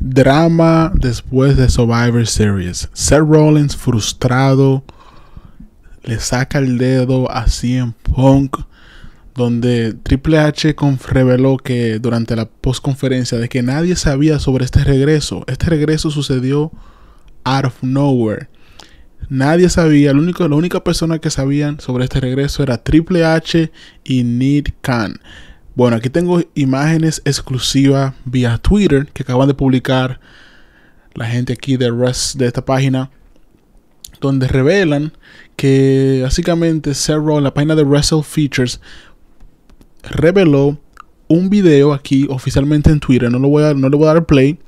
Drama después de Survivor Series. Seth Rollins frustrado. Le saca el dedo a CM Punk. Donde Triple H reveló que durante la postconferencia de que nadie sabía sobre este regreso. Este regreso sucedió out of nowhere. Nadie sabía, la única persona que sabían sobre este regreso era Triple H y Nick Khan. Bueno, aquí tengo imágenes exclusivas vía Twitter que acaban de publicar la gente aquí de Rust de esta página, donde revelan que básicamente en la página de Wrestle Features, reveló un video aquí oficialmente en Twitter. No, lo voy a, no le voy a dar play,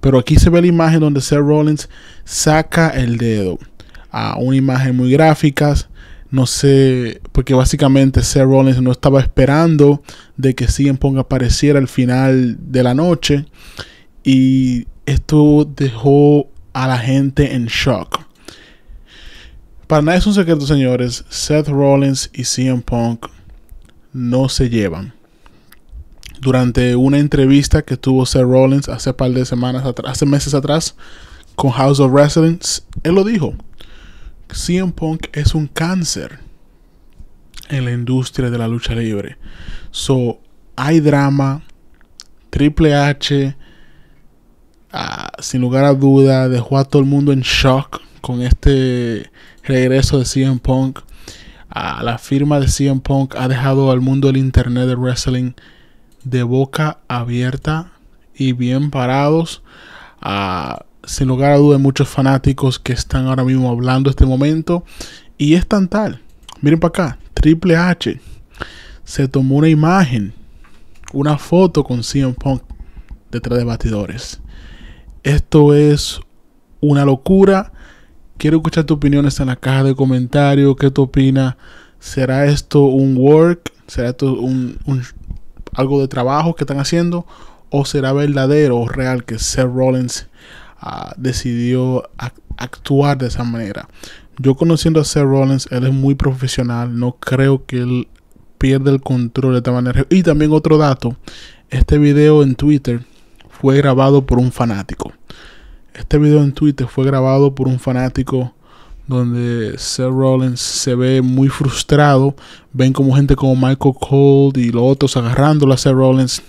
pero aquí se ve la imagen donde Seth Rollins saca el dedo. a una imagen muy gráfica no sé, porque básicamente Seth Rollins no estaba esperando de que CM Punk apareciera al final de la noche. Y esto dejó a la gente en shock. Para nada es un secreto, señores. Seth Rollins y CM Punk no se llevan. Durante una entrevista que tuvo Seth Rollins hace par de semanas atrás, hace meses atrás, con House of Wrestling, él lo dijo. CM Punk es un cáncer en la industria de la lucha libre. So, hay drama. Triple H, ah, sin lugar a duda, dejó a todo el mundo en shock con este regreso de CM Punk. Ah, la firma de CM Punk ha dejado al mundo del internet de wrestling de boca abierta y bien parados. A ah, sin lugar a duda, muchos fanáticos que están ahora mismo hablando este momento. Y es tan tal. Miren para acá. Triple H se tomó una imagen, una foto con CM Punk detrás de batidores. Esto es una locura. Quiero escuchar tus opiniones en la caja de comentarios. ¿Qué tú opinas? ¿Será esto un work? ¿Será esto un, algo de trabajo que están haciendo? ¿O será verdadero o real que Seth Rollins Ah, decidió actuar de esa manera. Yo conociendo a Seth Rollins, él es muy profesional, no creo que él pierda el control de esta manera. Y también otro dato, este video en Twitter fue grabado por un fanático. Este video en Twitter fue grabado por un fanático donde Seth Rollins se ve muy frustrado. Ven como gente como Michael Cole y los otros agarrándolo a Seth Rollins.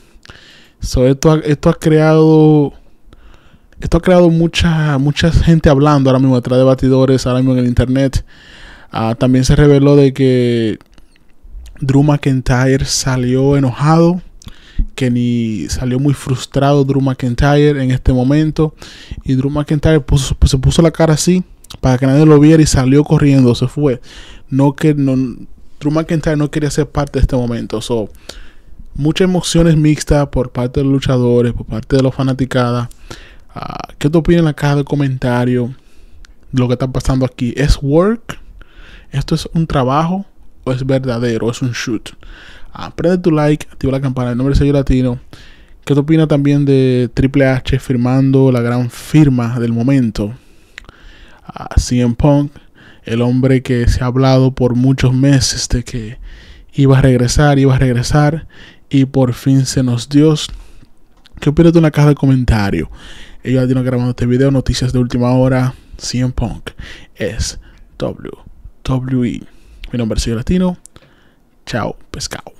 esto ha creado esto ha creado mucha, mucha gente hablando ahora mismo detrás de batidores, ahora mismo en el internet. Ah, también se reveló de que Drew McIntyre salió enojado, que ni salió muy frustrado Drew McIntyre en este momento. Y Drew McIntyre pues, se puso la cara así para que nadie lo viera y salió corriendo, se fue. No que no, Drew McIntyre no quería ser parte de este momento. So, muchas emociones mixtas por parte de los luchadores, por parte de los fanaticadas. Ah, ¿Qué te opina en la caja de comentarios? Lo que está pasando aquí. ¿Es work? ¿Esto es un trabajo? ¿O es verdadero? ¿Es un shoot? Ah, prende tu like, activa la campana, el nombre es latino. ¿Qué te también de Triple H firmando la gran firma del momento? Ah, CM Punk, el hombre que se ha hablado por muchos meses de que iba a regresar, iba a regresar y por fin se nos dio. ¿Qué opinas de la caja de comentarios? Ellos Latino grabando este video. Noticias de última hora. CM Punk es WWE. Mi nombre es Latino. Chao, pescado.